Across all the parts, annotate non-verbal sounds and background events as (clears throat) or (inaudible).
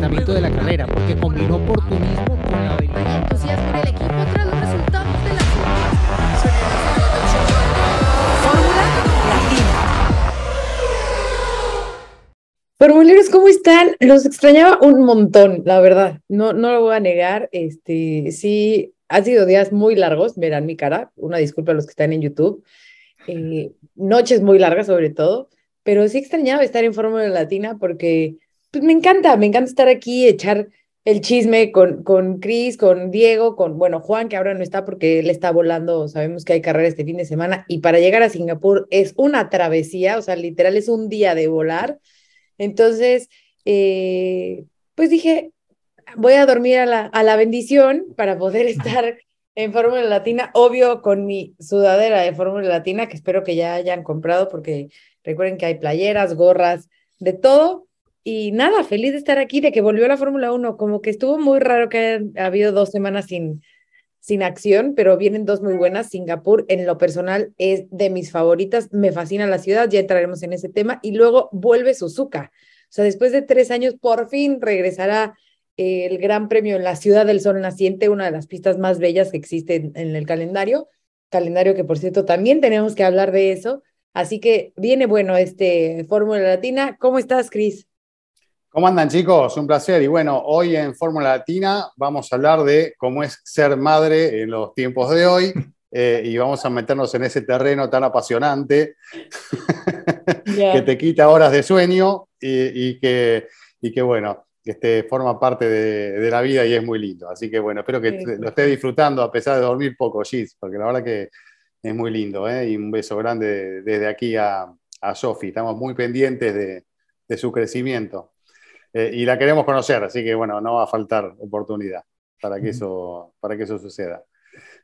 departamento de la carrera, porque combinó oportunismo con la habilidad. El entusiasmo del equipo tras los resultados de la Fórmula Latina. Formuleros, ¿cómo están? Los extrañaba un montón, la verdad. No, no lo voy a negar. Este, sí, han sido días muy largos, verán mi cara. Una disculpa a los que están en YouTube. Eh, noches muy largas sobre todo, pero sí extrañaba estar en Fórmula Latina porque pues me encanta, me encanta estar aquí, echar el chisme con, con Cris, con Diego, con, bueno, Juan, que ahora no está porque él está volando, sabemos que hay carrera este fin de semana, y para llegar a Singapur es una travesía, o sea, literal es un día de volar. Entonces, eh, pues dije, voy a dormir a la, a la bendición para poder (laughs) estar en Fórmula Latina, obvio con mi sudadera de Fórmula Latina, que espero que ya hayan comprado, porque recuerden que hay playeras, gorras, de todo, y nada, feliz de estar aquí, de que volvió la Fórmula 1. Como que estuvo muy raro que haya habido dos semanas sin, sin acción, pero vienen dos muy buenas. Singapur, en lo personal, es de mis favoritas. Me fascina la ciudad, ya entraremos en ese tema. Y luego vuelve Suzuka. O sea, después de tres años, por fin regresará eh, el Gran Premio en la Ciudad del Sol Naciente, una de las pistas más bellas que existen en, en el calendario. Calendario que, por cierto, también tenemos que hablar de eso. Así que viene bueno este Fórmula Latina. ¿Cómo estás, Cris? ¿Cómo andan chicos? Un placer. Y bueno, hoy en Fórmula Latina vamos a hablar de cómo es ser madre en los tiempos de hoy (laughs) eh, y vamos a meternos en ese terreno tan apasionante (laughs) que te quita horas de sueño y, que, y que, bueno, este, forma parte de, la vida y es muy lindo. Así que bueno, espero que lo estés disfrutando a pesar de dormir poco, Gis, porque la verdad que es muy lindo. ¿eh? Y un beso grande desde aquí a, Sofi. Estamos muy pendientes de su crecimiento. Eh, y la queremos conocer, así que bueno, no va a faltar oportunidad para que, eso, para que eso suceda.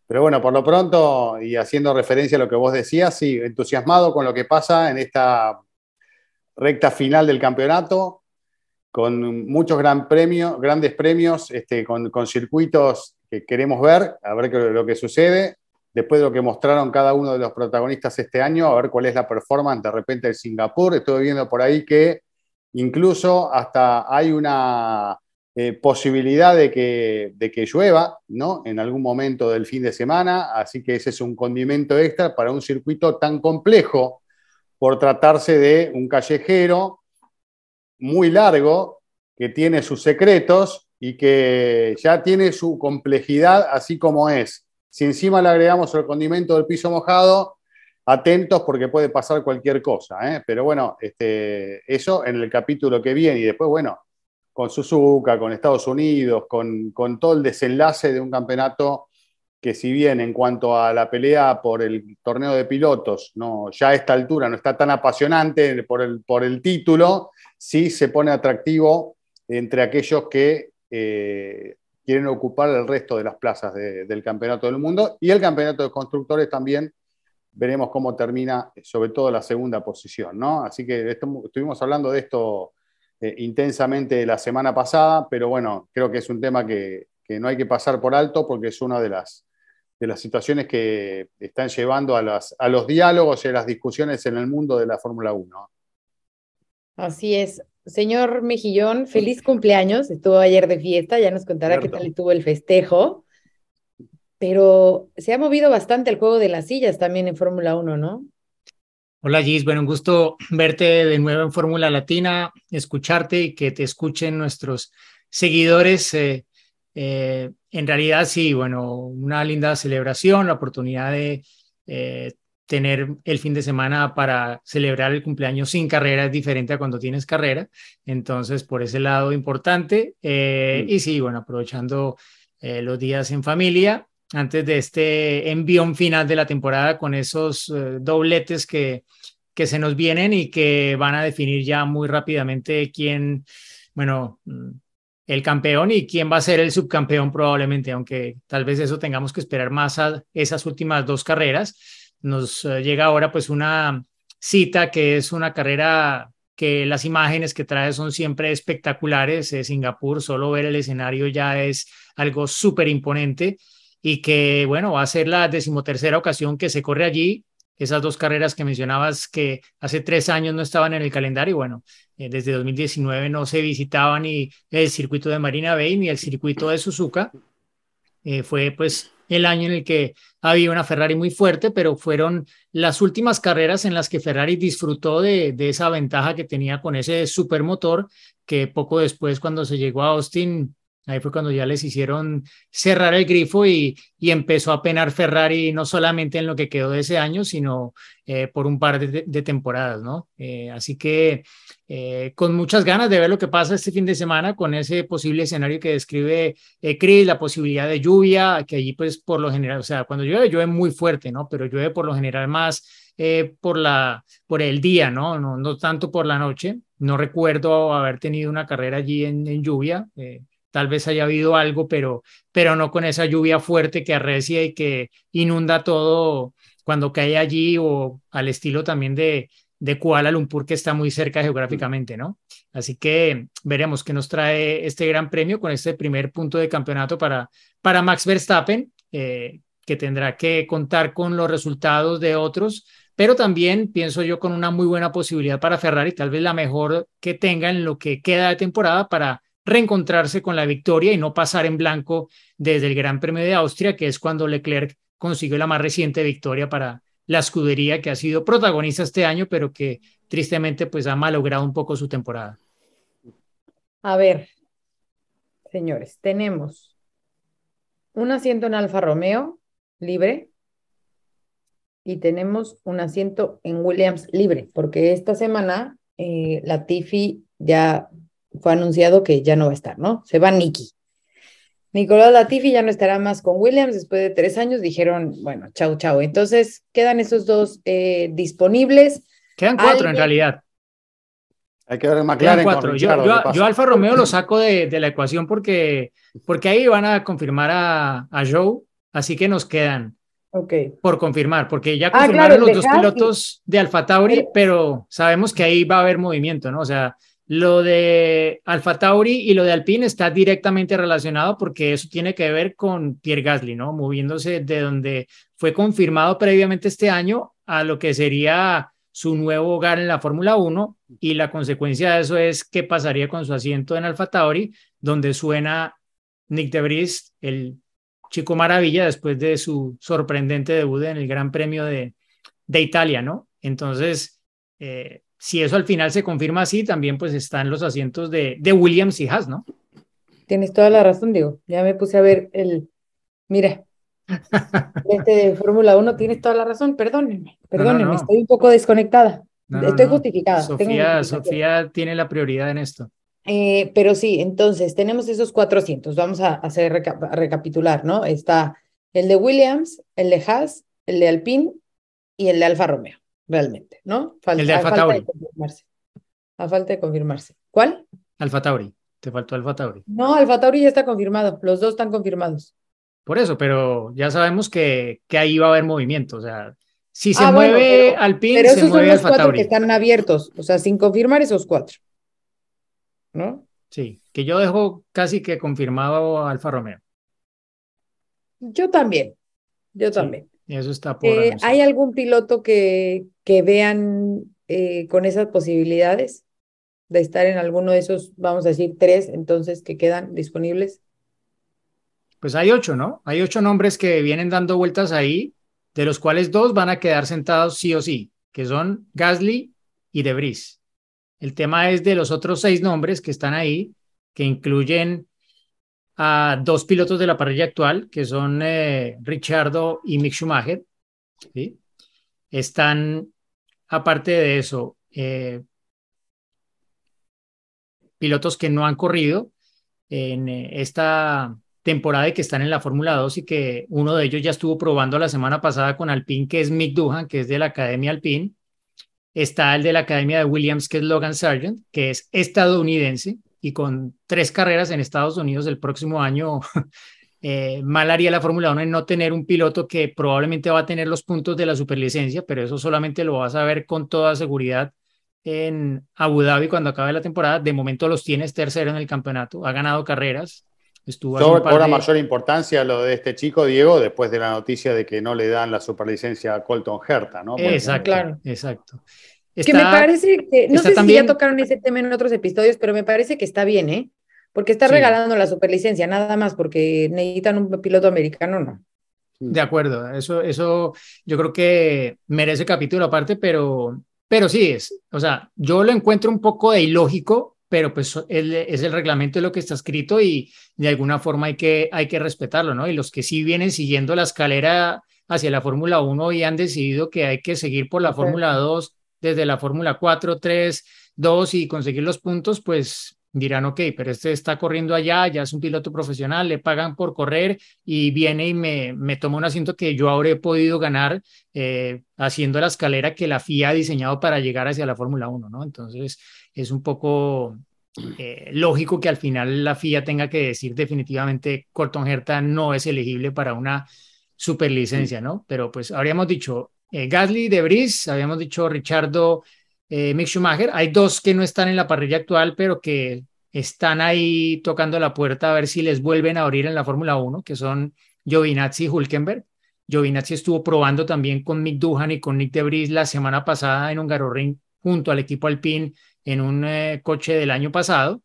Pero bueno, por lo pronto, y haciendo referencia a lo que vos decías, sí, entusiasmado con lo que pasa en esta recta final del campeonato, con muchos grandes premios, este, con, circuitos que queremos ver, a ver qué, lo que sucede. Después de lo que mostraron cada uno de los protagonistas este año, a ver cuál es la performance de repente el Singapur. Estuve viendo por ahí que Incluso hasta hay una eh, posibilidad de que, de que llueva ¿no? en algún momento del fin de semana, así que ese es un condimento extra para un circuito tan complejo por tratarse de un callejero muy largo que tiene sus secretos y que ya tiene su complejidad así como es. Si encima le agregamos el condimento del piso mojado, atentos porque puede pasar cualquier cosa. ¿eh? Pero bueno, este, eso en el capítulo que viene y después, bueno, con Suzuka, con Estados Unidos, con, todo el desenlace de un campeonato que si bien en cuanto a la pelea por el torneo de pilotos, no, ya a esta altura no está tan apasionante por el, por el título, sí se pone atractivo entre aquellos que eh, quieren ocupar el resto de las plazas del Campeonato del Mundo y el Campeonato de Constructores también veremos cómo termina, eh, sobre todo la segunda posición, ¿no? Así que estuvimos hablando de esto eh, intensamente la semana pasada, pero bueno, creo que es un tema que, no hay que pasar por alto porque es una de las, de las situaciones que están llevando a, los diálogos y a las discusiones en el mundo de la Fórmula 1. Así es. Señor Mejillón, feliz cumpleaños. Estuvo ayer de fiesta, ya nos contará qué tal tuvo el festejo pero se ha movido bastante el juego de las sillas también en Fórmula 1, ¿no? Hola Gis, bueno, un gusto verte de nuevo en Fórmula Latina, escucharte y que te escuchen nuestros seguidores. Eh, eh, en realidad, sí, bueno, una linda celebración, la oportunidad de eh, tener el fin de semana para celebrar el cumpleaños sin carrera es diferente a cuando tienes carrera. Entonces, por ese lado, importante. Y sí, bueno, aprovechando los días en familia antes de este envión final de la temporada con esos eh, dobletes que, que se nos vienen y que van a definir ya muy rápidamente quién, bueno, mm, el campeón y quién va a ser el subcampeón probablemente, aunque tal vez eso tengamos que esperar más a esas últimas dos carreras. Nos eh, llega ahora pues una cita que es una carrera que las imágenes que trae son siempre espectaculares. Eh, Singapur, solo ver el escenario ya es algo súper imponente y que, bueno, va a ser la decimotercera ocasión que se corre allí. Esas dos carreras que mencionabas que hace tres años no estaban en el calendario, bueno, eh, desde 2019 no se visitaban ni el circuito de Marina Bay ni el circuito de Suzuka. Eh, fue pues el año en el que había una Ferrari muy fuerte, pero fueron las últimas carreras en las que Ferrari disfrutó de, de, esa ventaja que tenía con ese supermotor, que poco después, cuando se llegó a Austin, Ahí fue cuando ya les hicieron cerrar el grifo y, y, empezó a penar Ferrari no solamente en lo que quedó de ese año, sino eh, por un par de, de temporadas, ¿no? Eh, así que eh, con muchas ganas de ver lo que pasa este fin de semana con ese posible escenario que describe Chris, la posibilidad de lluvia, que allí pues por lo general, o sea, cuando llueve, llueve muy fuerte, ¿no? Pero llueve por lo general más por, la, por el día, ¿no? ¿no? No tanto por la noche. No recuerdo haber tenido una carrera allí en, lluvia. Eh, tal vez haya habido algo, pero, pero no con esa lluvia fuerte que arrecia y que inunda todo cuando cae allí o al estilo también de, de Kuala Lumpur, que está muy cerca geográficamente, ¿no? Así que veremos qué nos trae este gran premio con este primer punto de campeonato para, para Max Verstappen, eh, que tendrá que contar con los resultados de otros, pero también pienso yo con una muy buena posibilidad para Ferrari, tal vez la mejor que tenga en lo que queda de temporada para reencontrarse con la victoria y no pasar en blanco desde el Gran Premio de Austria, que es cuando Leclerc consiguió la más reciente victoria para la escudería que ha sido protagonista este año, pero que tristemente pues ha malogrado un poco su temporada. A ver, señores, tenemos un asiento en Alfa Romeo libre y tenemos un asiento en Williams libre, porque esta semana eh, la Tiffy ya fue anunciado que ya no va a estar, ¿no? Se va Nicky. Nicolás Latifi ya no estará más con Williams después de tres años. Dijeron, bueno, chau, chau. Entonces quedan esos dos eh, disponibles. Quedan cuatro en realidad. Hay que ver el McLaren. yo, Alfa Romeo lo saco de, la ecuación porque, porque ahí van a confirmar a, Joe, así que nos quedan okay. por confirmar, porque ya ah, confirmaron los dos pilotos de Alfa Tauri, pero sabemos que ahí va a haber movimiento, ¿no? O sea, lo de Alfa Tauri y lo de Alpine está directamente relacionado porque eso tiene que ver con Pierre Gasly, ¿no? Moviéndose de donde fue confirmado previamente este año a lo que sería su nuevo hogar en la Fórmula 1 y la consecuencia de eso es qué pasaría con su asiento en Alfa Tauri, donde suena Nick de Vries, el chico maravilla después de su sorprendente debut en el Gran Premio de, de Italia, ¿no? Entonces, eh, si eso al final se confirma así, también pues están los asientos de, de Williams y Haas, ¿no? Tienes toda la razón, Diego. Ya me puse a ver el... Mira, (laughs) este de Fórmula 1 tienes toda la razón. Perdónenme, perdónenme, estoy un poco desconectada. estoy justificada. Sofía, tiene la prioridad en esto. Eh, pero sí, entonces tenemos esos asientos. Vamos a hacer recapitular, ¿no? Está el de Williams, el de Haas, el de Alpine y el de Alfa Romeo realmente, ¿no? el de Alfa Tauri. A falta de confirmarse. ¿Cuál? Alfa Tauri. Te faltó Alfa Tauri. No, Alfa Tauri ya está confirmado. Los dos están confirmados. Por eso, pero ya sabemos que, que ahí va a haber movimiento. O sea, si se ah, mueve al se mueve Alfa Tauri. los cuatro que están abiertos. O sea, sin confirmar esos cuatro. ¿No? Sí, que yo dejo casi que confirmado Alfa Romeo. Yo también. Yo también. Eso está eh, ¿Hay algún piloto que, que vean eh, con esas posibilidades de estar en alguno de esos, vamos a decir, tres entonces que quedan disponibles? Pues hay ocho, ¿no? Hay ocho nombres que vienen dando vueltas ahí, de los cuales dos van a quedar sentados sí o sí, que son Gasly y De Debris. El tema es de los otros seis nombres que están ahí, que incluyen a dos pilotos de la parrilla actual, que son eh, Richardo y Mick Schumacher. Están, aparte de eso, eh, pilotos que no han corrido en eh, esta temporada y que están en la Fórmula 2 y que uno de ellos ya estuvo probando la semana pasada con Alpine, que es Mick Duhan, que es de la Academia Alpine. Está el de la Academia de Williams, que es Logan Sargent, que es estadounidense, y con tres carreras en Estados Unidos el próximo año, (laughs) eh, mal haría la Fórmula 1 en no tener un piloto que probablemente va a tener los puntos de la superlicencia, pero eso solamente lo vas a ver con toda seguridad en Abu Dhabi cuando acabe la temporada. De momento los tienes tercero en el campeonato, ha ganado carreras. Estuvo ahora mayor importancia lo de este chico, Diego, después de la noticia de que no le dan la superlicencia a Colton Herta, ¿no? Exacto, Exacto que me parece que, no sé también, si ya tocaron ese tema en otros episodios, pero me parece que está bien, ¿eh? Porque está regalando la superlicencia, nada más, porque necesitan un piloto americano, ¿no? De acuerdo, eso, eso yo creo que merece capítulo aparte, pero, pero sí es, o sea, yo lo encuentro un poco ilógico, pero pues es el reglamento de lo que está escrito y de alguna forma hay que, hay que respetarlo, ¿no? Y los que sí vienen siguiendo la escalera hacia la Fórmula 1 y han decidido que hay que seguir por la Fórmula 2 desde la Fórmula 4, 3, 2 y conseguir los puntos, pues dirán, ok, pero este está corriendo allá, ya es un piloto profesional, le pagan por correr y viene y me, me toma un asiento que yo ahora he podido ganar eh, haciendo la escalera que la FIA ha diseñado para llegar hacia la Fórmula 1, ¿no? Entonces es un poco eh, lógico que al final la FIA tenga que decir definitivamente Corton Herta no es elegible para una superlicencia, ¿no? Pero pues habríamos dicho, eh, Gasly, De Vries, habíamos dicho Richardo, eh, Mick Schumacher. Hay dos que no están en la parrilla actual, pero que están ahí tocando la puerta a ver si les vuelven a abrir en la Fórmula 1, que son Giovinazzi y Hulkenberg. Giovinazzi estuvo probando también con Mick Duhan y con Nick De Vries la semana pasada en un Ring junto al equipo Alpine en un eh, coche del año pasado.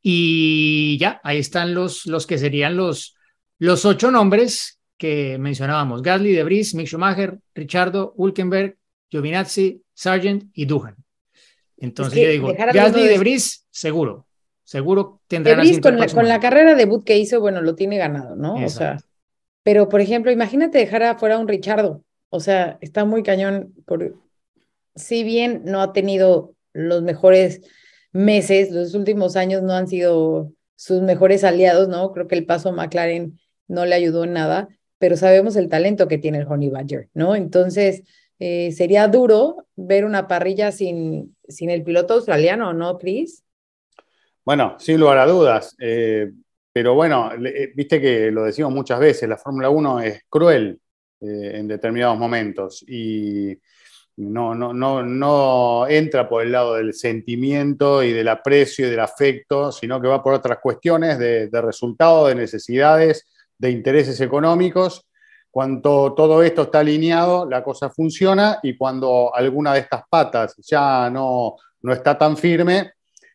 Y ya, ahí están los, los que serían los, los ocho nombres que mencionábamos, Gasly, Debris, Mick Schumacher, Richardo, Ulkenberg, Giovinazzi, Sargent y Duhan. Entonces yo digo, Gasly, de... Debris, seguro, seguro tendrá Debris con la, con la carrera debut que hizo, bueno, lo tiene ganado, ¿no? O sea, pero por ejemplo, imagínate dejar afuera un Richardo, o sea, está muy cañón, por... si bien no ha tenido los mejores meses, los últimos años no han sido sus mejores aliados, ¿no? Creo que el paso McLaren no le ayudó en nada, pero sabemos el talento que tiene el Honey Badger, ¿no? Entonces, eh, sería duro ver una parrilla sin, el piloto australiano, ¿no, Chris? Bueno, sin lugar a dudas. Eh, pero bueno, eh, viste que lo decimos muchas veces, la Fórmula 1 es cruel en determinados momentos y no, no, no, no entra por el lado del sentimiento y del aprecio y del afecto, sino que va por otras cuestiones de, de resultados, de necesidades, de intereses económicos. Cuanto todo esto está alineado, la cosa funciona y cuando alguna de estas patas ya no, no está tan firme,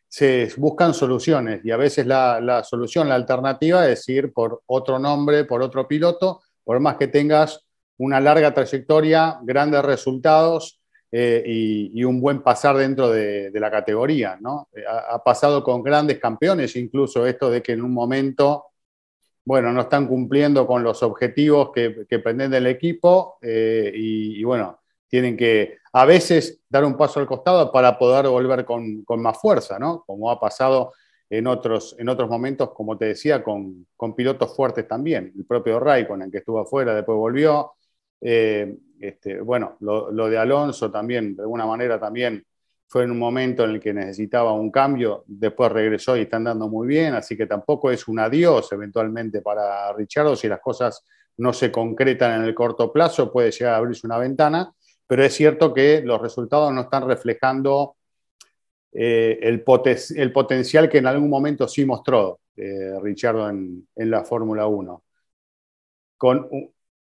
se buscan soluciones y a veces la, solución, la alternativa es ir por otro nombre, por otro piloto, por más que tengas una larga trayectoria, grandes resultados eh, y, un buen pasar dentro de, la categoría. ¿no? Eh, ha, pasado con grandes campeones incluso esto de que en un momento bueno, no están cumpliendo con los objetivos que, que del el equipo eh, y, bueno, tienen que a veces dar un paso al costado para poder volver con, más fuerza, ¿no? Como ha pasado en otros, en otros momentos, como te decía, con, pilotos fuertes también. El propio el que estuvo afuera, después volvió. Eh, este, bueno, lo, lo, de Alonso también, de alguna manera también fue en un momento en el que necesitaba un cambio, después regresó y está andando muy bien, así que tampoco es un adiós eventualmente para Richardo, si las cosas no se concretan en el corto plazo, puede llegar a abrirse una ventana, pero es cierto que los resultados no están reflejando eh, el, potencial que en algún momento sí mostró eh, Richardo en, la Fórmula 1. Con,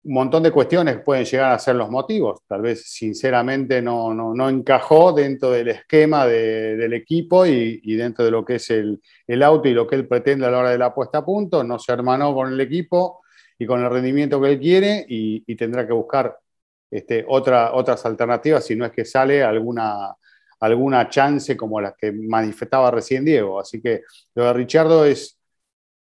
un montón de cuestiones pueden llegar a ser los motivos. Tal vez sinceramente no, no, encajó dentro del esquema del equipo y, dentro de lo que es el, auto y lo que él pretende a la hora de la puesta a punto, no se hermanó con el equipo y con el rendimiento que él quiere y, tendrá que buscar este, otra, otras alternativas si no es que sale alguna, alguna chance como la que manifestaba recién Diego. Así que lo de Richardo es,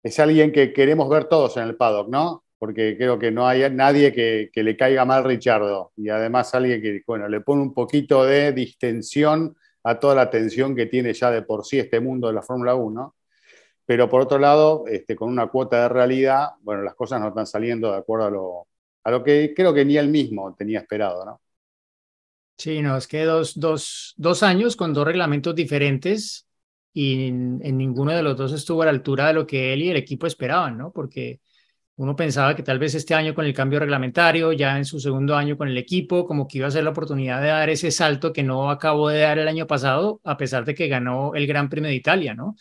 es alguien que queremos ver todos en el paddock, ¿no? porque creo que no hay nadie que, le caiga mal a Richardo y además alguien que bueno, le pone un poquito de distensión a toda la tensión que tiene ya de por sí este mundo de la Fórmula 1. Pero por otro lado, este, con una cuota de realidad, bueno, las cosas no están saliendo de acuerdo a lo, a lo que creo que ni él mismo tenía esperado, ¿no? Sí, no, es que dos, dos, dos años con dos reglamentos diferentes y en, en, ninguno de los dos estuvo a la altura de lo que él y el equipo esperaban, ¿no? Porque uno pensaba que tal vez este año con el cambio reglamentario, ya en su segundo año con el equipo, como que iba a ser la oportunidad de dar ese salto que no acabó de dar el año pasado, a pesar de que ganó el Gran Premio de Italia, ¿no?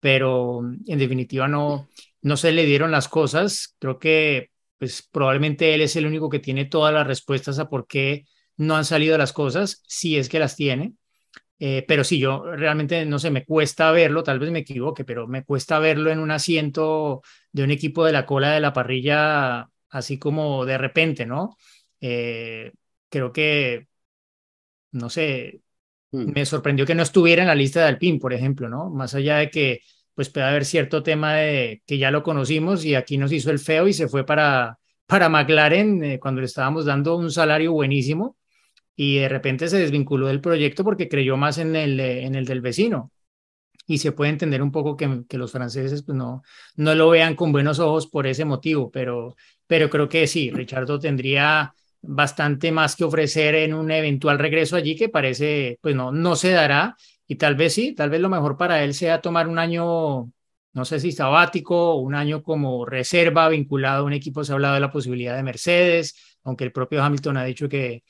Pero en definitiva no, no se le dieron las cosas. Creo que pues probablemente él es el único que tiene todas las respuestas a por qué no han salido las cosas, si es que las tiene. Eh, pero sí, yo realmente no sé, me cuesta verlo, tal vez me equivoque, pero me cuesta verlo en un asiento de un equipo de la cola de la parrilla, así como de repente, ¿no? Eh, creo que, no sé, hmm. me sorprendió que no estuviera en la lista de Alpine, por ejemplo, ¿no? Más allá de que pues puede haber cierto tema de que ya lo conocimos y aquí nos hizo el feo y se fue para, para McLaren eh, cuando le estábamos dando un salario buenísimo y de repente se desvinculó del proyecto porque creyó más en el, eh, en el del vecino. Y se puede entender un poco que, que los franceses pues, no, no lo vean con buenos ojos por ese motivo, pero, pero creo que sí, Richardo tendría bastante más que ofrecer en un eventual regreso allí que parece, pues no, no se dará. Y tal vez sí, tal vez lo mejor para él sea tomar un año, no sé si sabático, un año como reserva vinculado a un equipo. Se ha hablado de la posibilidad de Mercedes, aunque el propio Hamilton ha dicho que,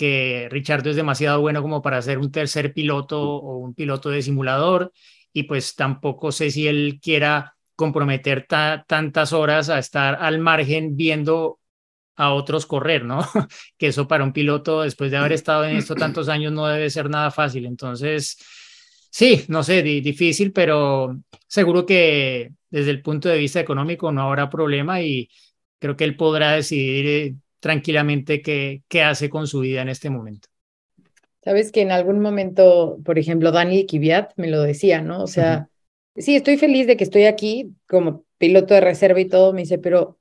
que Richardo es demasiado bueno como para ser un tercer piloto o un piloto de simulador y pues tampoco sé si él quiera comprometer tantas horas a estar al margen viendo a otros correr, ¿no? (laughs) que eso para un piloto después de haber estado en esto tantos años no debe ser nada fácil. Entonces, sí, no sé, difícil, pero seguro que desde el punto de vista económico no habrá problema y creo que él podrá decidir eh, tranquilamente qué, qué hace con su vida en este momento. Sabes que en algún momento, por ejemplo, Dani Kiviat me lo decía, ¿no? O sea, sí, estoy feliz de que estoy aquí como piloto de reserva y todo, me dice, pero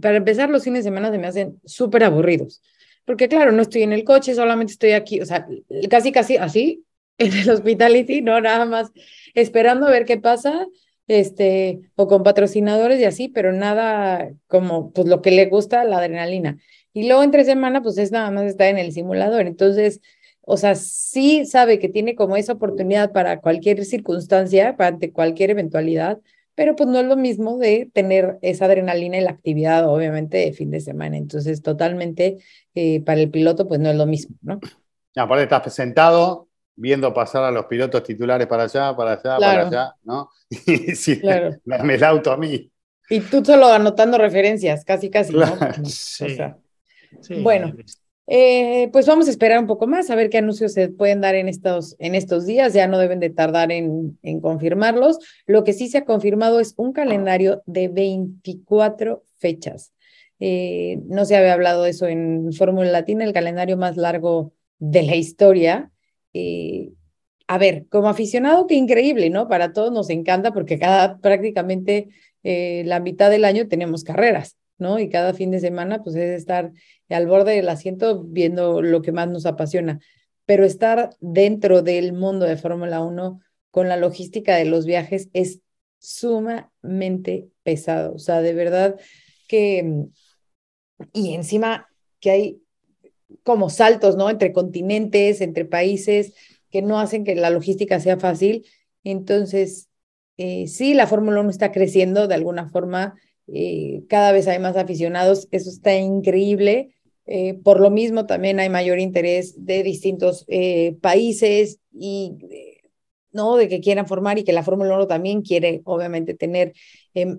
para empezar los fines de semana se me hacen súper aburridos, porque claro, no estoy en el coche, solamente estoy aquí, o sea, casi, casi así, en el hospitality, ¿no? Nada más esperando a ver qué pasa este, o con patrocinadores y así, pero nada como pues lo que le gusta, la adrenalina. Y luego entre semana, pues es nada más estar en el simulador. Entonces, o sea, sí sabe que tiene como esa oportunidad para cualquier circunstancia, para ante cualquier eventualidad, pero pues no es lo mismo de tener esa adrenalina y la actividad, obviamente, de fin de semana. Entonces, totalmente eh, para el piloto, pues no es lo mismo, ¿no? Aparte, estás sentado, viendo pasar a los pilotos titulares para allá, para allá, para allá, ¿no? (laughs) Y (laughs) me el auto a mí. Y tú solo anotando referencias, casi, casi, Bueno, eh, pues vamos a esperar un poco más, a ver qué anuncios se pueden dar en estos, en estos días. Ya no deben de tardar en, en confirmarlos. Lo que sí se ha confirmado es un calendario de 24 fechas. Eh, no se había hablado de eso en Fórmula Latina, el calendario más largo de la historia. Eh, a ver, como aficionado, qué increíble, ¿no? Para todos nos encanta porque cada prácticamente eh, la mitad del año tenemos carreras, ¿no? Y cada fin de semana, pues es estar al borde del asiento viendo lo que más nos apasiona. Pero estar dentro del mundo de Fórmula 1 con la logística de los viajes es sumamente pesado. O sea, de verdad que... Y encima que hay como saltos, ¿no? Entre continentes, entre países, que no hacen que la logística sea fácil. Entonces, eh, sí, la Fórmula 1 está creciendo de alguna forma, eh, cada vez hay más aficionados, eso está increíble. Eh, por lo mismo, también hay mayor interés de distintos países y ¿no? De que quieran formar y que la Fórmula 1 también quiere, obviamente, tener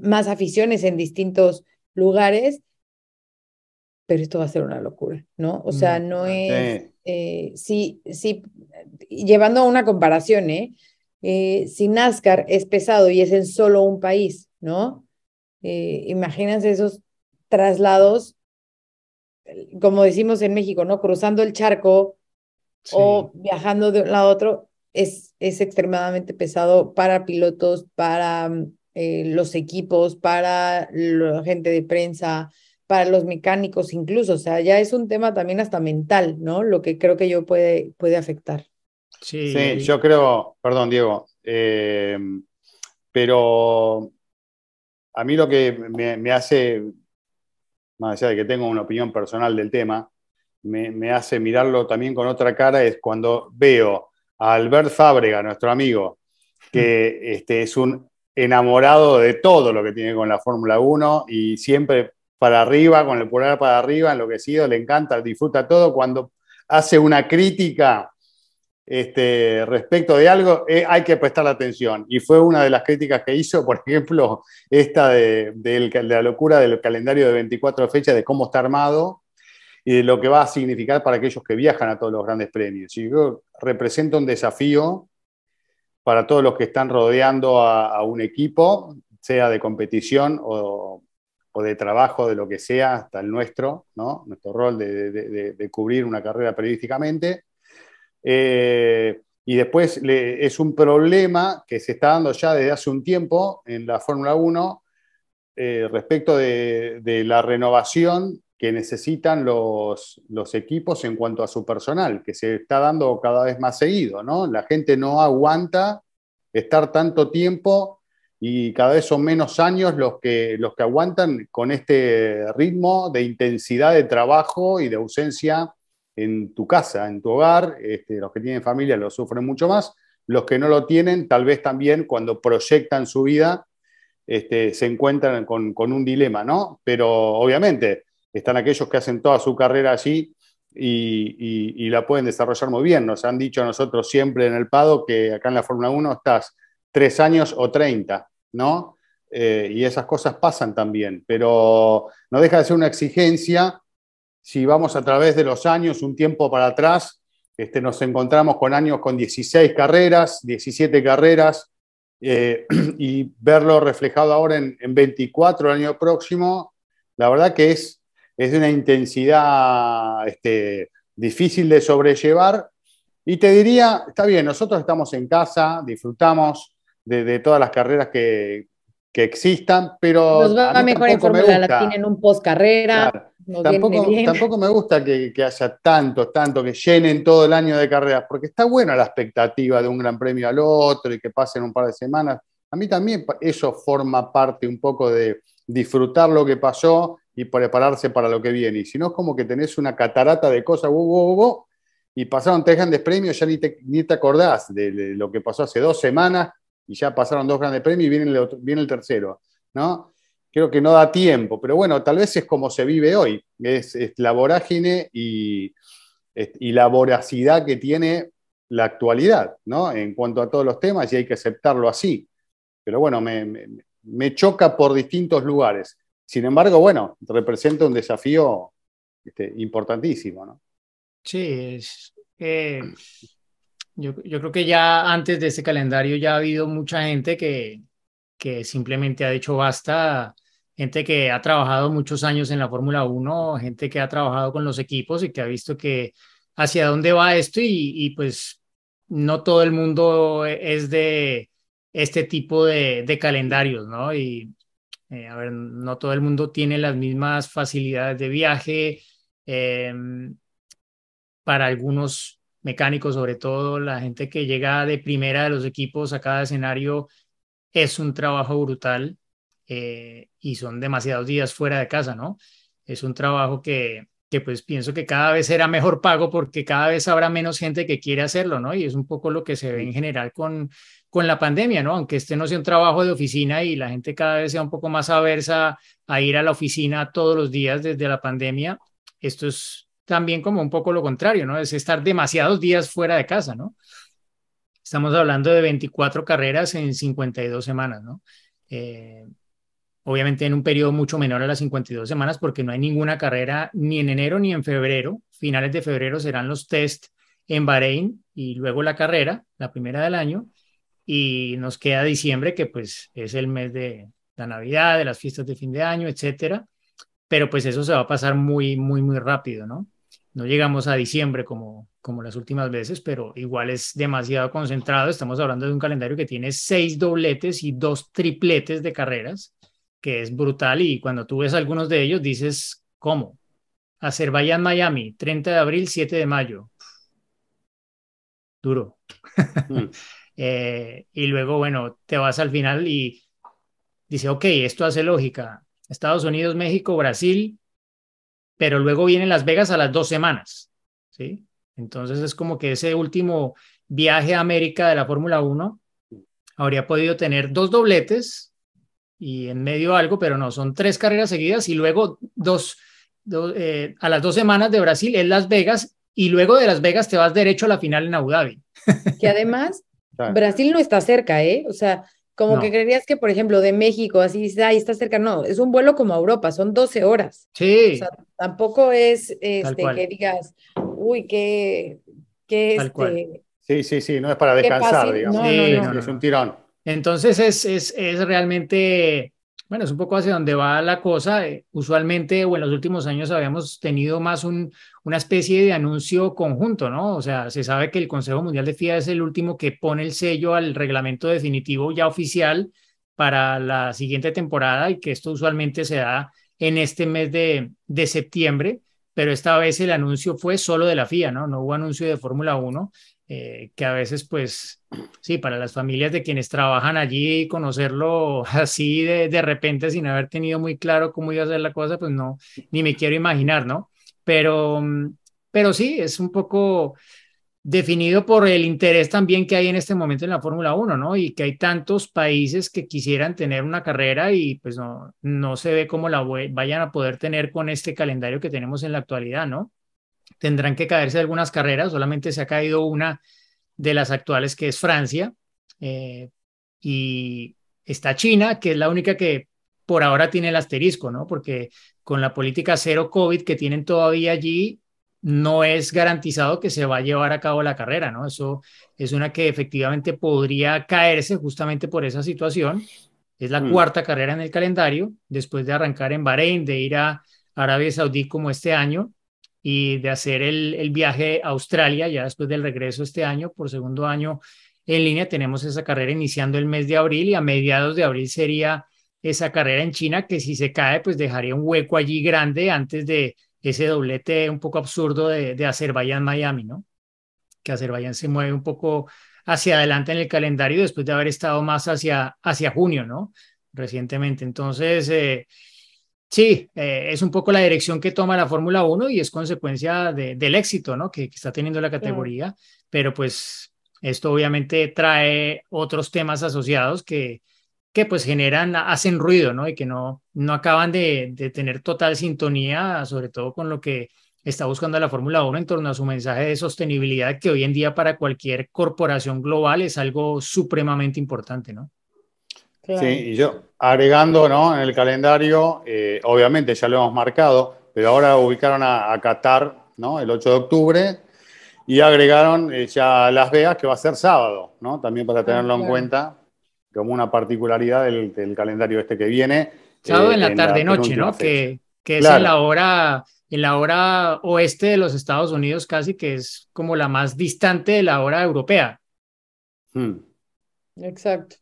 más aficiones en distintos lugares pero esto va a ser una locura, ¿no? O sea, mm, no ah, es, sí, eh, llevando a una comparación, ¿eh? ¿eh? Si NASCAR es pesado y es en solo un país, ¿no? Eh, imagínense esos traslados, como decimos en México, ¿no? Cruzando el charco o viajando de un lado a otro, es, es extremadamente pesado para pilotos, para mm, eh, los equipos, para la gente de prensa, para los mecánicos incluso, o sea, ya es un tema también hasta mental, ¿no? Lo que creo que yo puede, puede afectar. Sí. yo creo, perdón Diego, eh, pero a mí lo que me, hace, más allá de que tengo una opinión personal del tema, me, hace mirarlo también con otra cara es cuando veo a Albert Fábrega, nuestro amigo, que este, es un enamorado de todo lo que tiene con la Fórmula 1 y siempre para arriba, con el pulgar para arriba, enloquecido, le encanta, disfruta todo. Cuando hace una crítica este, respecto de algo, eh, hay que prestar atención. Y fue una de las críticas que hizo, por ejemplo, esta de, la locura del calendario de 24 fechas, de cómo está armado y de lo que va a significar para aquellos que viajan a todos los grandes premios. Y yo un desafío para todos los que están rodeando a un equipo, sea de competición o, o de trabajo, de lo que sea, hasta el nuestro, ¿no? nuestro rol de, cubrir una carrera periodísticamente. Eh, y después es un problema que se está dando ya desde hace un tiempo en la Fórmula 1 eh, respecto de, la renovación que necesitan los, los, equipos en cuanto a su personal, que se está dando cada vez más seguido, ¿no? La gente no aguanta estar tanto tiempo y cada vez son menos años los que, los que aguantan con este ritmo de intensidad de trabajo y de ausencia en tu casa, en tu hogar. Este, los que tienen familia lo sufren mucho más. Los que no lo tienen, tal vez también cuando proyectan su vida, este, se encuentran con, un dilema, ¿no? Pero obviamente están aquellos que hacen toda su carrera allí y, la pueden desarrollar muy bien. Nos han dicho a nosotros siempre en el PADO que acá en la Fórmula 1 estás tres años o treinta, ¿no? Eh, y esas cosas pasan también, pero no deja de ser una exigencia. Si vamos a través de los años, un tiempo para atrás, este, nos encontramos con años con 16 carreras, 17 carreras, eh, (clears throat) y verlo reflejado ahora en, 24 el año próximo, la verdad que es, es de una intensidad este, difícil de sobrellevar. Y te diría, está bien, nosotros estamos en casa, disfrutamos, de, todas las carreras que, que existan, pero. Nos va a mejor en Fórmula Latina en un post carrera. Tampoco, me gusta que, haya Tantos, tanto, que llenen todo el año de carreras, porque está buena la expectativa de un gran premio al otro y que pasen un par de semanas. A mí también eso forma parte un poco de disfrutar lo que pasó y prepararse para lo que viene. Y si no, es como que tenés una catarata de cosas, hubo y pasaron tres grandes premios, ya ni te, ni te acordás de, de lo que pasó hace dos semanas y ya pasaron dos grandes premios y viene el, tercero, ¿no? Creo que no da tiempo, pero bueno, tal vez es como se vive hoy, es, la vorágine y, y la voracidad que tiene la actualidad, ¿no? En cuanto a todos los temas y hay que aceptarlo así. Pero bueno, me, choca por distintos lugares. Sin embargo, bueno, representa un desafío este, importantísimo, Sí, es, eh, yo, creo que ya antes de este calendario ya ha habido mucha gente que, que simplemente ha dicho basta, gente que ha trabajado muchos años en la Fórmula 1, gente que ha trabajado con los equipos y que ha visto que hacia dónde va esto y, pues no todo el mundo e, es de este tipo de, calendarios, ¿no? Y eh, a ver, no todo el mundo tiene las mismas facilidades de viaje. Em, para algunos mecánico sobre todo, la gente que llega de primera de los equipos a cada escenario, es un trabajo brutal eh, y son demasiados días fuera de casa, ¿no? Es un trabajo que, que pues pienso que cada vez será mejor pago porque cada vez habrá menos gente que quiere hacerlo, ¿no? Y es un poco lo que se ve en general con, con la pandemia, ¿no? Aunque este no sea un trabajo de oficina y la gente cada vez sea un poco más aversa a ir a la oficina todos los días desde la pandemia, esto es también como un poco lo contrario, ¿no? Es estar demasiados días fuera de casa, ¿no? Estamos hablando de 24 carreras en 52 semanas, ¿no? Eh, obviamente en un periodo mucho menor a las 52 semanas porque no hay ninguna carrera ni en enero ni en febrero. Finales de febrero serán los test en Bahrein y luego la carrera, la primera del año. Y nos queda diciembre que pues es el mes de la Navidad, de las fiestas de fin de año, etcétera. Pero pues eso se va a pasar muy, muy, muy rápido, ¿no? No llegamos a diciembre como, como las últimas veces, pero igual es demasiado concentrado. Estamos hablando de un calendario que tiene seis dobletes y dos tripletes de carreras, que es brutal. Y cuando tú ves algunos de ellos, dices, ¿cómo? Azerbaiyán, Miami, 30 de abril, 7 de mayo. Duro. Mm. (laughs) Eh, y luego, bueno, te vas al final y dice, ok, esto hace lógica. Estados Unidos, México, Brasil, pero luego viene Las Vegas a las dos semanas, ¿sí? Entonces es como que ese último viaje a América de la Fórmula 1 habría podido tener dos dobletes y en medio algo, pero no, son tres carreras seguidas y luego dos, eh, a las dos semanas de Brasil es Las Vegas y luego de Las Vegas te vas derecho a la final en Abu Dhabi. Que además, Brasil no está cerca, ¿eh? O sea, como que creerías que, por ejemplo, de México, así, ahí está cerca, no, es un vuelo como a Europa, son 12 horas. Sí. tampoco es este, que digas, uy, qué, este, Sí, sí, sí, no es para descansar, digamos. No, no, es un tirón. Entonces es, es, es realmente bueno, es un poco hacia donde va la cosa. Eh, usualmente o en los últimos años habíamos tenido más un, una especie de anuncio conjunto, ¿no? O sea, se sabe que el Consejo Mundial de FIA es el último que pone el sello al reglamento definitivo ya oficial para la siguiente temporada y que esto usualmente se da en este mes de, de septiembre, pero esta vez el anuncio fue solo de la FIA, ¿no? No hubo anuncio de Fórmula 1 eh, que a veces, pues, sí, para las familias de quienes trabajan allí, conocerlo (laughs) así de, de repente sin haber tenido muy claro cómo iba a ser la cosa, pues no, ni me quiero imaginar, ¿no? Pero, mm, pero sí, es un poco definido por el interés también que hay en este momento en la Fórmula 1, ¿no? Y que hay tantos países que quisieran tener una carrera y pues no, no se ve cómo la vayan a poder tener con este calendario que tenemos en la actualidad, ¿no? tendrán que caerse algunas carreras, solamente se ha caído una de las actuales que es Francia eh, y está China, que es la única que por ahora tiene el asterisco, ¿no? Porque con la política cero COVID que tienen todavía allí, no es garantizado que se va a llevar a cabo la carrera, ¿no? Eso es una que efectivamente podría caerse justamente por esa situación. Es la mm. cuarta carrera en el calendario, después de arrancar en Bahrein, de ir a Arabia Saudí como este año y de hacer el, el viaje a Australia, ya después del regreso este año, por segundo año en línea, tenemos esa carrera iniciando el mes de abril y a mediados de abril sería esa carrera en China que si se cae, pues dejaría un hueco allí grande antes de ese doblete un poco absurdo de, de Azerbaiyán-Miami, ¿no? Que Azerbaiyán se mueve un poco hacia adelante en el calendario después de haber estado más hacia, hacia junio, ¿no? Recientemente. Entonces, eh, Sí, eh, es un poco la dirección que toma la Fórmula 1 y es consecuencia del éxito ¿no? que, está teniendo la categoría, pero pues esto obviamente trae otros temas asociados que, que pues generan, hacen ruido ¿no? y que no, no acaban de, de tener total sintonía, sobre todo con lo que está buscando la Fórmula 1 en torno a su mensaje de sostenibilidad, que hoy en día para cualquier corporación global es algo supremamente importante, ¿no? Sí, y yo agregando ¿no? en el calendario, eh, obviamente ya lo hemos marcado, pero ahora ubicaron a, Qatar ¿no? el 8 de octubre y agregaron eh, ya Las Vegas, que va a ser sábado, ¿no? también para ah, tenerlo en cuenta como una particularidad del, calendario este que viene. Sábado en eh, la tarde-noche, ¿no? Que, que es en la, hora, en la hora oeste de los Estados Unidos casi, que es como la más distante de la hora europea. Hmm. Exacto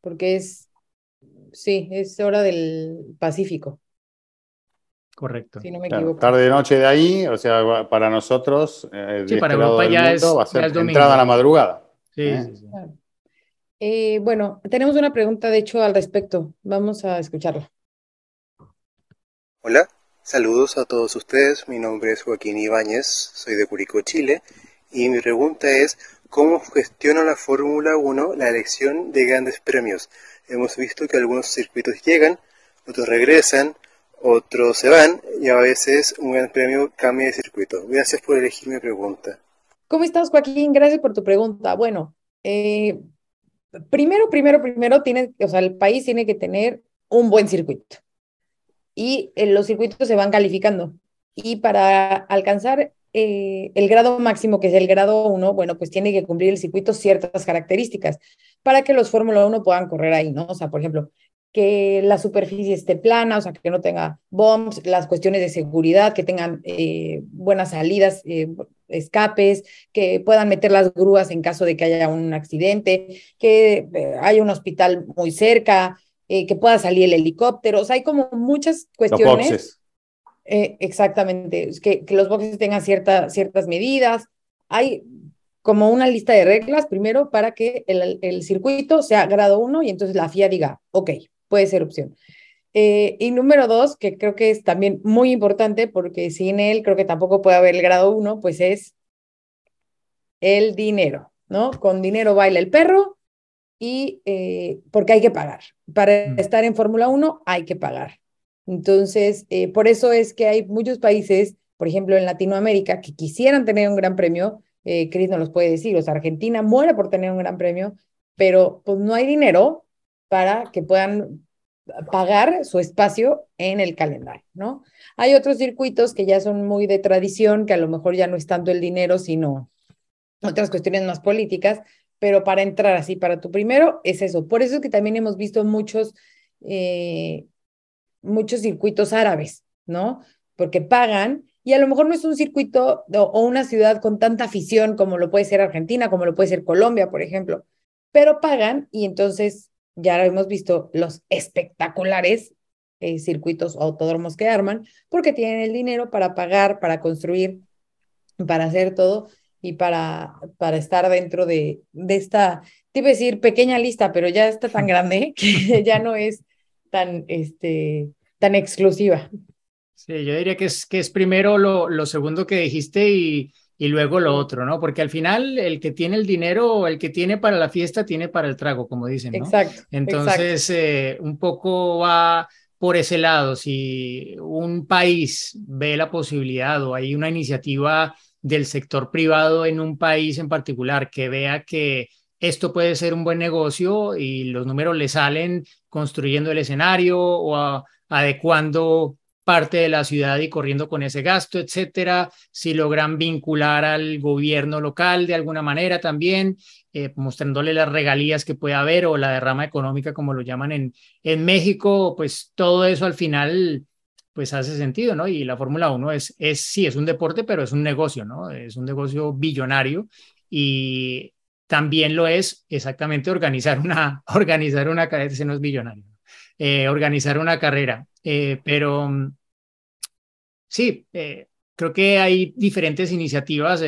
porque es, sí, es hora del Pacífico. Correcto. Si no me equivoco. Tarde noche de ahí, o sea, para nosotros, eh, sí, este para va a ser entrada a la madrugada. Sí, ¿eh? eh, bueno, tenemos una pregunta, de hecho, al respecto. Vamos a escucharla. Hola, saludos a todos ustedes. Mi nombre es Joaquín Ibáñez, soy de Curicó, Chile, y mi pregunta es, cómo gestiona la Fórmula 1 la elección de grandes premios. Hemos visto que algunos circuitos llegan, otros regresan, otros se van y a veces un gran premio cambia de circuito. Gracias por elegir mi pregunta. ¿Cómo estás, Joaquín? Gracias por tu pregunta. Bueno, eh, primero, primero, primero, tiene, o sea, el país tiene que tener un buen circuito y eh, los circuitos se van calificando. Y para alcanzar eh, el grado máximo, que es el grado 1, bueno, pues tiene que cumplir el circuito ciertas características para que los Fórmula 1 puedan correr ahí, ¿no? O sea, por ejemplo, que la superficie esté plana, o sea, que no tenga bombs, las cuestiones de seguridad, que tengan eh, buenas salidas, eh, escapes, que puedan meter las grúas en caso de que haya un accidente, que haya un hospital muy cerca, que pueda salir el helicóptero, o sea, hay como muchas cuestiones. Eh, exactamente, que, que, los boxes tengan cierta, ciertas medidas. Hay como una lista de reglas, primero, para que el, el circuito sea grado 1 y entonces la FIA diga, ok, puede ser opción. Eh, y número dos, que creo que es también muy importante, porque sin él creo que tampoco puede haber el grado 1, pues es el dinero, ¿no? Con dinero baila el perro y eh, porque hay que pagar. Para mm. estar en Fórmula 1 hay que pagar. Entonces, eh, por eso es que hay muchos países, por ejemplo, en Latinoamérica, que quisieran tener un gran premio, eh, Cris nos los puede decir, o sea, Argentina muere por tener un gran premio, pero pues no hay dinero para que puedan pagar su espacio en el calendario, ¿no? Hay otros circuitos que ya son muy de tradición, que a lo mejor ya no es tanto el dinero, sino otras cuestiones más políticas, pero para entrar así, para tu primero, es eso. Por eso es que también hemos visto muchos eh, muchos circuitos árabes, ¿no? Porque pagan y a lo mejor no es un circuito o una ciudad con tanta afición como lo puede ser Argentina, como lo puede ser Colombia, por ejemplo, pero pagan y entonces ya hemos visto los espectaculares eh, circuitos o autódromos que arman porque tienen el dinero para pagar, para construir, para hacer todo y para, para estar dentro de, de esta, te decir pequeña lista, pero ya está tan (laughs) grande que ya no es tan, este, tan exclusiva. Sí, yo diría que es, que es primero lo, segundo que dijiste y, luego lo otro, ¿no? Porque al final el que tiene el dinero el que tiene para la fiesta tiene para el trago, como dicen, ¿no? Exacto. Entonces, eh, un poco va por ese lado. Si un país ve la posibilidad o hay una iniciativa del sector privado en un país en particular que vea que esto puede ser un buen negocio y los números le salen construyendo el escenario o adecuando parte de la ciudad y corriendo con ese gasto, etcétera, si logran vincular al gobierno local de alguna manera también, eh, mostrándole las regalías que puede haber o la derrama económica, como lo llaman en, en México, pues todo eso al final pues hace sentido, ¿no? Y la Fórmula 1 es, es, sí, es un deporte, pero es un negocio, ¿no? Es un negocio billonario y también lo es exactamente organizar una, (laughs) organizar una carrera, ese no es millonario, eh, organizar una carrera. Eh, pero mm, sí, eh, creo que hay diferentes iniciativas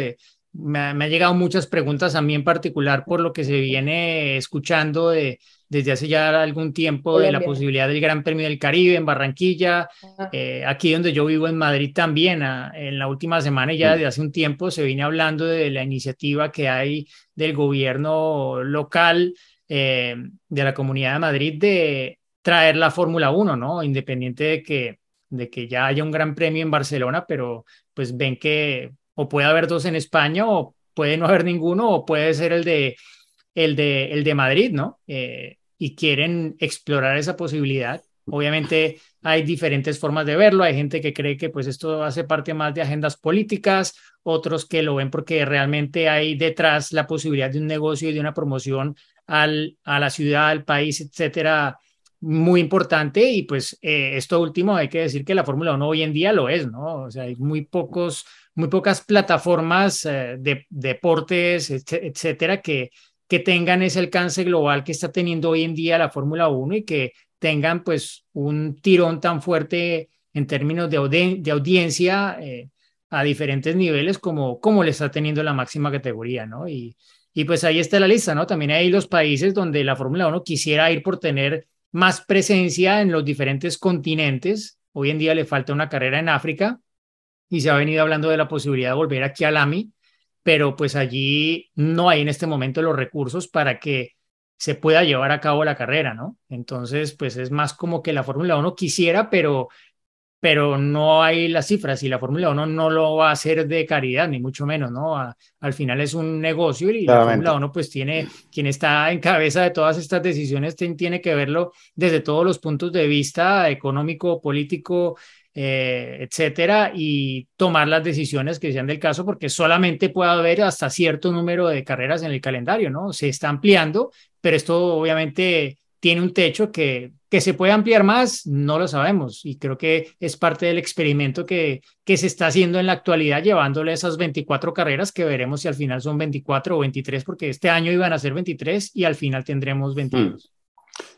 me, ha, han llegado muchas preguntas a mí en particular por lo que se viene escuchando de, desde hace ya algún tiempo de la posibilidad del Gran Premio del Caribe en Barranquilla, eh, aquí donde yo vivo en Madrid también, ah, en la última semana ya de hace un tiempo se viene hablando de la iniciativa que hay del gobierno local eh, de la Comunidad de Madrid de traer la Fórmula 1, ¿no? Independiente de que, de que ya haya un gran premio en Barcelona, pero pues ven que o puede haber dos en España, o puede no haber ninguno, o puede ser el de, el de, el de Madrid, ¿no? Eh, y quieren explorar esa posibilidad. Obviamente hay diferentes formas de verlo. Hay gente que cree que pues esto hace parte más de agendas políticas, otros que lo ven porque realmente hay detrás la posibilidad de un negocio y de una promoción al, a la ciudad, al país, etcétera, muy importante. Y pues eh, esto último hay que decir que la Fórmula 1 hoy en día lo es, ¿no? O sea, hay muy pocos muy pocas plataformas eh, de deportes, etcétera, que, que tengan ese alcance global que está teniendo hoy en día la Fórmula 1 y que tengan pues un tirón tan fuerte en términos de, audiencia eh, a diferentes niveles como, como le está teniendo la máxima categoría, ¿no? Y, y pues ahí está la lista, ¿no? También hay los países donde la Fórmula 1 quisiera ir por tener más presencia en los diferentes continentes. Hoy en día le falta una carrera en África, y se ha venido hablando de la posibilidad de volver aquí al AMI, pero pues allí no hay en este momento los recursos para que se pueda llevar a cabo la carrera, ¿no? Entonces, pues es más como que la Fórmula 1 quisiera, pero, pero no hay las cifras y la Fórmula 1 no lo va a hacer de caridad, ni mucho menos, ¿no? al final es un negocio y la Fórmula 1 pues tiene, quien está en cabeza de todas estas decisiones tiene que verlo desde todos los puntos de vista económico, político, eh, etcétera, y tomar las decisiones que sean del caso, porque solamente puede haber hasta cierto número de carreras en el calendario, ¿no? Se está ampliando, pero esto obviamente tiene un techo que, que se puede ampliar más, no lo sabemos, y creo que es parte del experimento que, que se está haciendo en la actualidad, llevándole esas 24 carreras que veremos si al final son 24 o 23, porque este año iban a ser 23 y al final tendremos 22. Hmm.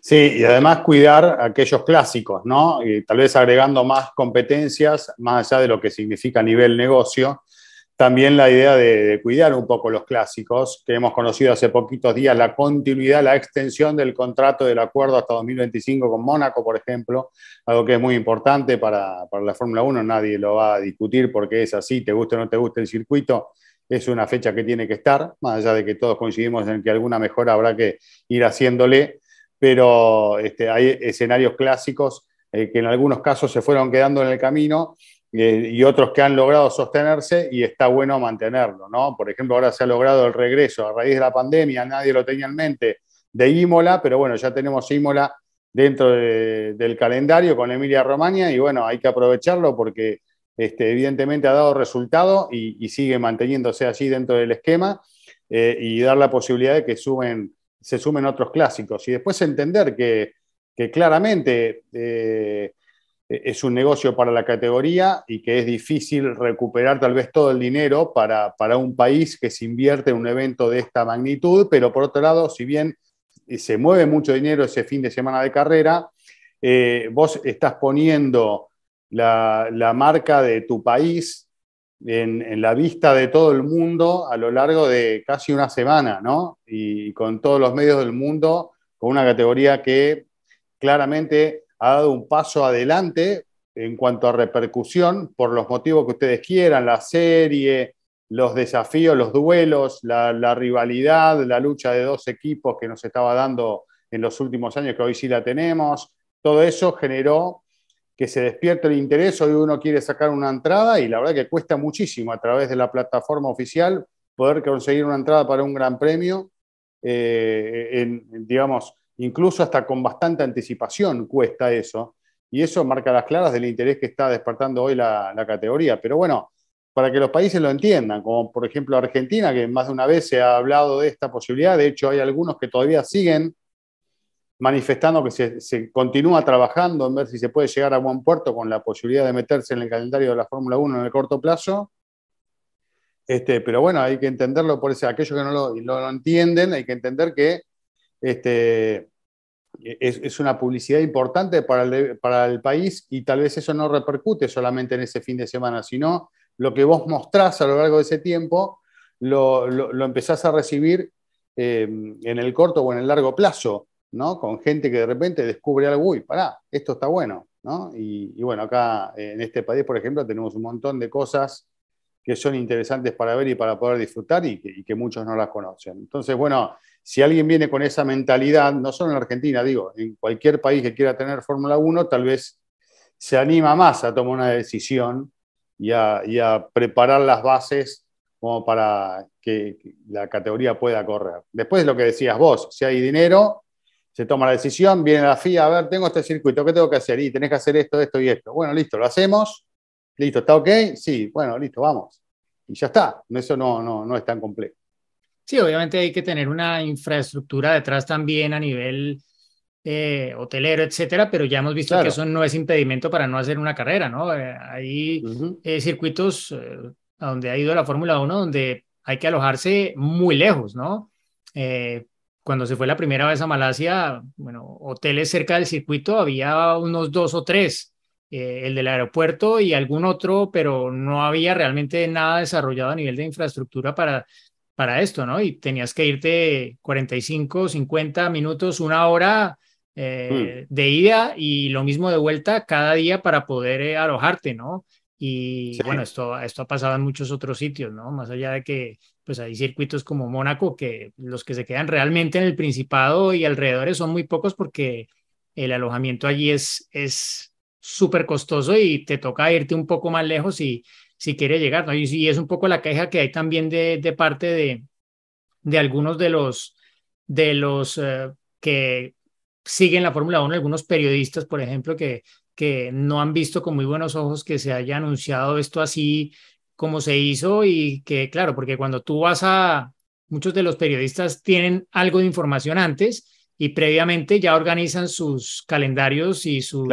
Sí, y además cuidar aquellos clásicos, ¿no? Y tal vez agregando más competencias, más allá de lo que significa a nivel negocio, también la idea de, cuidar un poco los clásicos, que hemos conocido hace poquitos días, la continuidad, la extensión del contrato del acuerdo hasta 2025 con Mónaco, por ejemplo, algo que es muy importante para, la Fórmula 1, nadie lo va a discutir porque es así, te guste o no te guste el circuito, es una fecha que tiene que estar, más allá de que todos coincidimos en que alguna mejora habrá que ir haciéndole pero este, hay escenarios clásicos eh, que en algunos casos se fueron quedando en el camino eh, y otros que han logrado sostenerse y está bueno mantenerlo, ¿no? Por ejemplo, ahora se ha logrado el regreso a raíz de la pandemia, nadie lo tenía en mente, de Imola, pero bueno, ya tenemos Imola dentro del calendario con Emilia Romagna y bueno, hay que aprovecharlo porque este, evidentemente ha dado resultado y, sigue manteniéndose allí dentro del esquema eh, y dar la posibilidad de que suben se sumen otros clásicos. Y después entender que, claramente eh, es un negocio para la categoría y que es difícil recuperar tal vez todo el dinero para, un país que se invierte en un evento de esta magnitud, pero por otro lado, si bien eh, se mueve mucho dinero ese fin de semana de carrera, eh, vos estás poniendo la, la, marca de tu país en, la vista de todo el mundo a lo largo de casi una semana, ¿no? Y con todos los medios del mundo, con una categoría que claramente ha dado un paso adelante en cuanto a repercusión, por los motivos que ustedes quieran, la serie, los desafíos, los duelos, la rivalidad, la lucha de dos equipos que nos estaba dando en los últimos años, que hoy sí la tenemos, todo eso generó que se despierte el interés. Hoy uno quiere sacar una entrada y la verdad que cuesta muchísimo a través de la plataforma oficial poder conseguir una entrada para un gran premio, eh, digamos, incluso hasta con bastante anticipación cuesta eso. Y eso marca las claras del interés que está despertando hoy la, la categoría. Pero bueno, para que los países lo entiendan, como por ejemplo Argentina, que más de una vez se ha hablado de esta posibilidad, de hecho hay algunos que todavía siguen manifestando que se, continúa trabajando en ver si se puede llegar a buen puerto con la posibilidad de meterse en el calendario de la Fórmula 1 en el corto plazo. Este, pero bueno, hay que entenderlo por eso. Aquellos que no lo, entienden, hay que entender que este, es, una publicidad importante para el, país y tal vez eso no repercute solamente en ese fin de semana, sino lo que vos mostrás a lo largo de ese tiempo lo, empezás a recibir eh, en el corto o en el largo plazo. ¿no? Con gente que de repente descubre algo, uy, pará, esto está bueno, ¿no? Y, bueno, acá eh, en este país, por ejemplo, tenemos un montón de cosas que son interesantes para ver y para poder disfrutar y que, muchos no las conocen. Entonces, bueno, si alguien viene con esa mentalidad, no solo en Argentina, digo, en cualquier país que quiera tener Fórmula 1, tal vez se anima más a tomar una decisión y a, y a preparar las bases como para que la categoría pueda correr. Después lo que decías vos, si hay dinero, se toma la decisión, viene la FIA, a ver, tengo este circuito, ¿qué tengo que hacer? Y tenés que hacer esto, esto y esto. Bueno, listo, lo hacemos. Listo, ¿está ok? Sí, bueno, listo, vamos. Y ya está. Eso no, no, no es tan complejo. Sí, obviamente hay que tener una infraestructura detrás también a nivel eh, hotelero, etcétera, pero ya hemos visto que eso no es impedimento para no hacer una carrera, ¿no? Eh, hay eh, circuitos a donde ha ido la Fórmula 1 donde hay que alojarse muy lejos, ¿no? cuando se fue la primera vez a Malasia, bueno, hoteles cerca del circuito había unos dos o tres, eh, el del aeropuerto y algún otro, pero no había realmente nada desarrollado a nivel de infraestructura para, para esto, ¿no? Y tenías que irte 45, 50 minutos, una hora eh, mm. de ida y lo mismo de vuelta cada día para poder eh, alojarte, ¿no? Y bueno, esto, esto ha pasado en muchos otros sitios, ¿no? Más allá de que pues hay circuitos como Mónaco que los que se quedan realmente en el Principado y alrededores son muy pocos porque el alojamiento allí es es súper costoso y te toca irte un poco más lejos y si quiere llegar, ¿no? y, es un poco la queja que hay también de, parte de, de algunos de los de los eh, que siguen la Fórmula 1, algunos periodistas, por ejemplo, que, que no han visto con muy buenos ojos que se haya anunciado esto así cómo se hizo y que, claro, porque cuando tú vas a, muchos de los periodistas tienen algo de información antes y previamente ya organizan sus calendarios y sus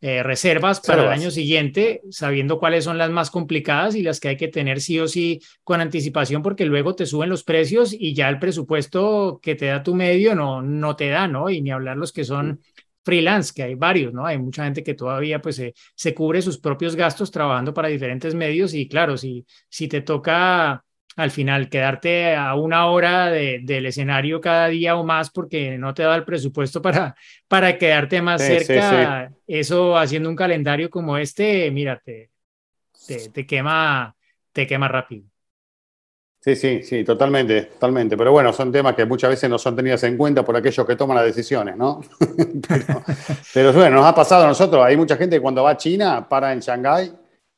eh, reservas para el año siguiente, sabiendo cuáles son las más complicadas y las que hay que tener sí o sí con anticipación, porque luego te suben los precios y ya el presupuesto que te da tu medio no, no te da, ¿no? Y ni hablar los que son mm freelance, que hay varios, ¿no? Hay mucha gente que todavía pues se, cubre sus propios gastos trabajando para diferentes medios y claro, si, si te toca al final quedarte a una hora del escenario cada día o más porque no te da el presupuesto para, para quedarte más cerca, eso haciendo un calendario como este, mira, te, te quema, te quema rápido. Sí, sí, sí, totalmente, totalmente. Pero bueno, son temas que muchas veces no son tenidas en cuenta por aquellos que toman las decisiones, ¿no? (laughs) pero, bueno, nos ha pasado a nosotros. Hay mucha gente que cuando va a China para en Shanghái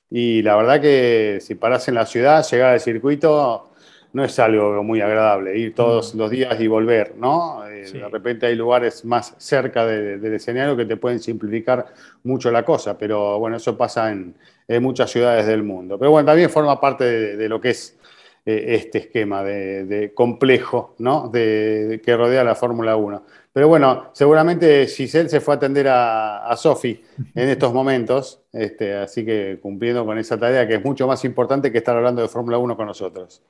y la verdad que si paras en la ciudad, llegar al circuito no es algo muy agradable, ir todos mm. los días y volver, ¿no? Eh, de repente hay lugares más cerca de, del escenario que te pueden simplificar mucho la cosa, pero bueno, eso pasa en, muchas ciudades del mundo. Pero bueno, también forma parte de lo que es eh, este esquema de, complejo ¿no? de, que rodea la Fórmula 1. Pero bueno, seguramente Giselle se fue a atender a, Sofi en estos momentos, este, así que cumpliendo con esa tarea que es mucho más importante que estar hablando de Fórmula 1 con nosotros,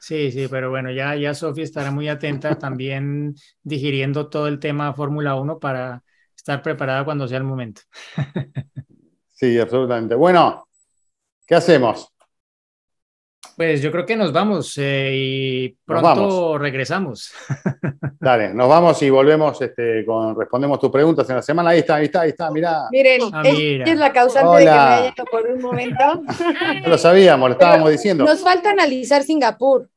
Sí, sí, pero bueno, ya, ya Sofi estará muy atenta también digiriendo todo el tema Fórmula 1 para estar preparada cuando sea el momento. (laughs) sí, absolutamente. Bueno, ¿qué hacemos? Pues yo creo que nos vamos eh, y pronto regresamos. (laughs) Dale, nos vamos y volvemos, este, con, respondemos tus preguntas en la semana. Ahí está, ahí está, ahí está, mirá. Miren, ah, mira. es, es la causante de que me haya por un momento. (laughs) lo sabíamos, lo estábamos diciendo. Nos falta analizar Singapur.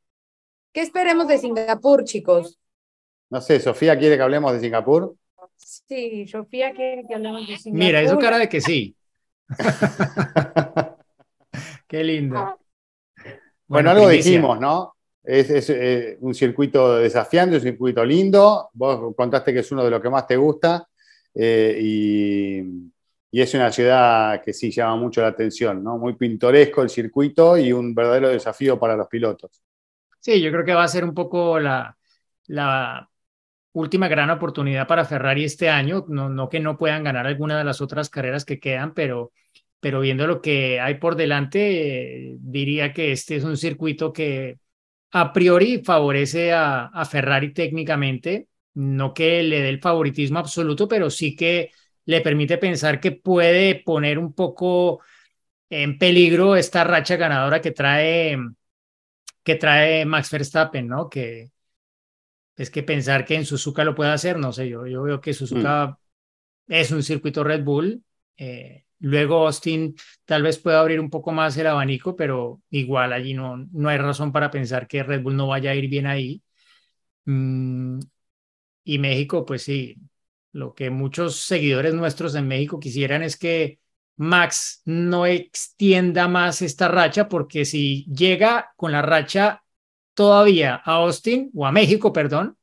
¿Qué esperemos de Singapur, chicos? No sé, Sofía quiere que hablemos de Singapur. Sí, Sofía quiere que hablemos de Singapur. Mira, es su cara de que sí. (laughs) Qué lindo. Bueno, algo dijimos, ¿no? Es, eh, un circuito desafiante, un circuito lindo. Vos contaste que es uno de los que más te gusta eh, y, es una ciudad que sí llama mucho la atención, ¿no? Muy pintoresco el circuito y un verdadero desafío para los pilotos. Sí, yo creo que va a ser un poco la, última gran oportunidad para Ferrari este año. no que no puedan ganar alguna de las otras carreras que quedan, pero pero viendo lo que hay por delante, diría que este es un circuito que a priori favorece a, a Ferrari técnicamente, no que le dé el favoritismo absoluto, pero sí que le permite pensar que puede poner un poco en peligro esta racha ganadora que trae que trae Max Verstappen, ¿no? Que es que pensar que en Suzuka lo puede hacer, no sé, yo, yo veo que Suzuka mm. es un circuito Red Bull, eh, Luego Austin tal vez pueda abrir un poco más el abanico, pero igual allí no, no hay razón para pensar que Red Bull no vaya a ir bien ahí. Mm, y México, pues sí, lo que muchos seguidores nuestros en México quisieran es que Max no extienda más esta racha, porque si llega con la racha todavía a Austin o a México, perdón,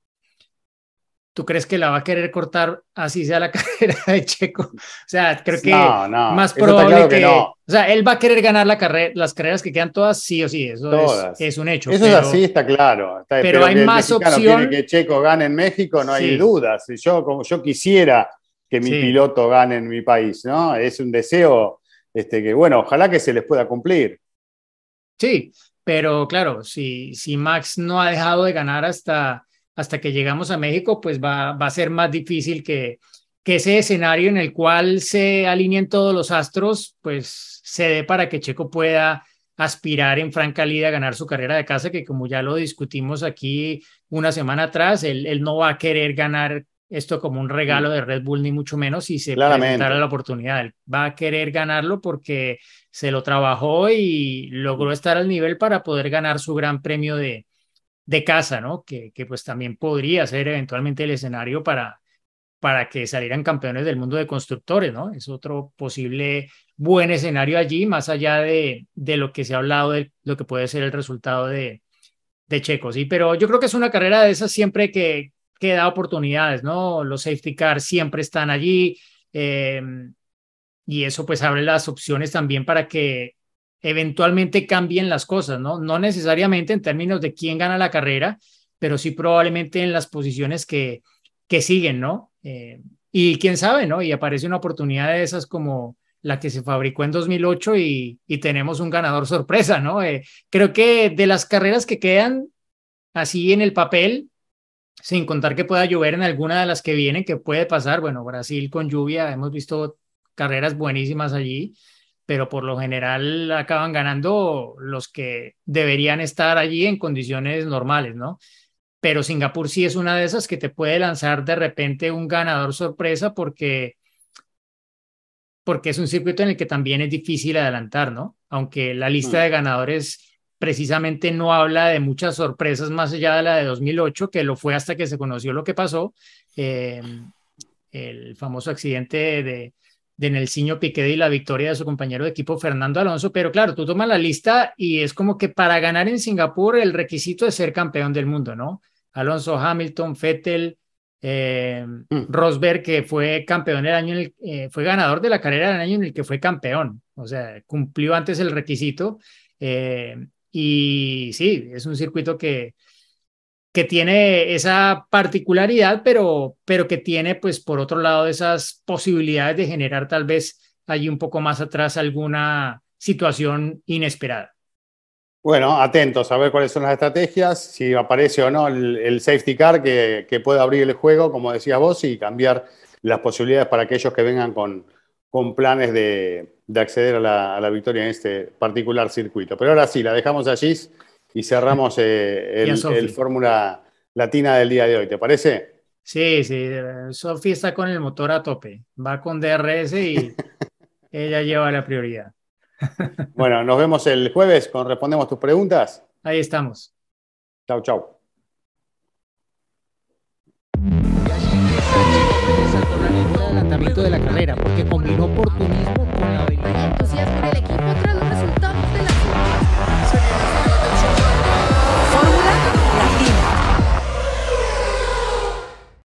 ¿tú crees que la va a querer cortar así sea la (laughs) carrera de Checo? O sea, creo que más probable que, no. O sea, él va a querer ganar la carrera, las carreras que quedan todas sí o sí, eso es, es, un hecho. Eso es así, está claro. pero, hay más opción. que Checo gane en México, no hay dudas. Si yo, como yo quisiera que mi piloto gane en mi país, ¿no? Es un deseo este, que, bueno, ojalá que se les pueda cumplir. Sí, pero claro, si Max no ha dejado de ganar hasta hasta que llegamos a México, pues va, a ser más difícil que, ese escenario en el cual se alineen todos los astros, pues se dé para que Checo pueda aspirar en franca lida a ganar su carrera de casa, que como ya lo discutimos aquí una semana atrás, él, no va a querer ganar esto como un regalo mm. de Red Bull, ni mucho menos si se presentara la oportunidad. va a querer ganarlo porque se lo trabajó y logró mm. estar al nivel para poder ganar su gran premio de, de casa, ¿no? Que, que pues también podría ser eventualmente el escenario para, para que salieran campeones del mundo de constructores, ¿no? Es otro posible buen escenario allí, más allá de, de lo que se ha hablado de lo que puede ser el resultado de, de Checo, Pero yo creo que es una carrera de esas siempre que, que da oportunidades, ¿no? Los safety cars siempre están allí eh, y eso pues abre las opciones también para que eventualmente cambien las cosas, ¿no? No necesariamente en términos de quién gana la carrera, pero sí probablemente en las posiciones que, que siguen, ¿no? Eh, y quién sabe, ¿no? Y aparece una oportunidad de esas como la que se fabricó en 2008 y, y tenemos un ganador sorpresa, ¿no? Eh, creo que de las carreras que quedan así en el papel, sin contar que pueda llover en alguna de las que vienen, que puede pasar, bueno, Brasil con lluvia, hemos visto carreras buenísimas allí, pero por lo general acaban ganando los que deberían estar allí en condiciones normales, ¿no? Pero Singapur sí es una de esas que te puede lanzar de repente un ganador sorpresa porque, porque es un circuito en el que también es difícil adelantar, ¿no? Aunque la lista mm. de ganadores precisamente no habla de muchas sorpresas más allá de la de 2008, que lo fue hasta que se conoció lo que pasó, eh, el famoso accidente de, de Nelsinho Piquet y la victoria de su compañero de equipo Fernando Alonso, pero claro, tú tomas la lista y es como que para ganar en Singapur el requisito es ser campeón del mundo, ¿no? Alonso, Hamilton, Fettel, eh, mm. Rosberg, que fue campeón el año, en el, eh, fue ganador de la carrera el año en el que fue campeón, o sea, cumplió antes el requisito eh, y sí, es un circuito que, que tiene esa particularidad, pero, pero que tiene, pues, por otro lado, esas posibilidades de generar tal vez allí un poco más atrás alguna situación inesperada. Bueno, atentos a ver cuáles son las estrategias, si aparece o no el, safety car que, que, puede abrir el juego, como decías vos, y cambiar las posibilidades para aquellos que vengan con, con planes de, acceder a la, a la victoria en este particular circuito. Pero ahora sí, la dejamos allí y cerramos eh, (laughs) el, Fórmula Latina del día de hoy, ¿te parece? Sí, sí, Sofía está con el motor a tope, va con DRS y (laughs) ella lleva la prioridad. (laughs) bueno, nos vemos el jueves con Respondemos tus preguntas. Ahí estamos. Chau, chau. de la carrera, porque oportunidad.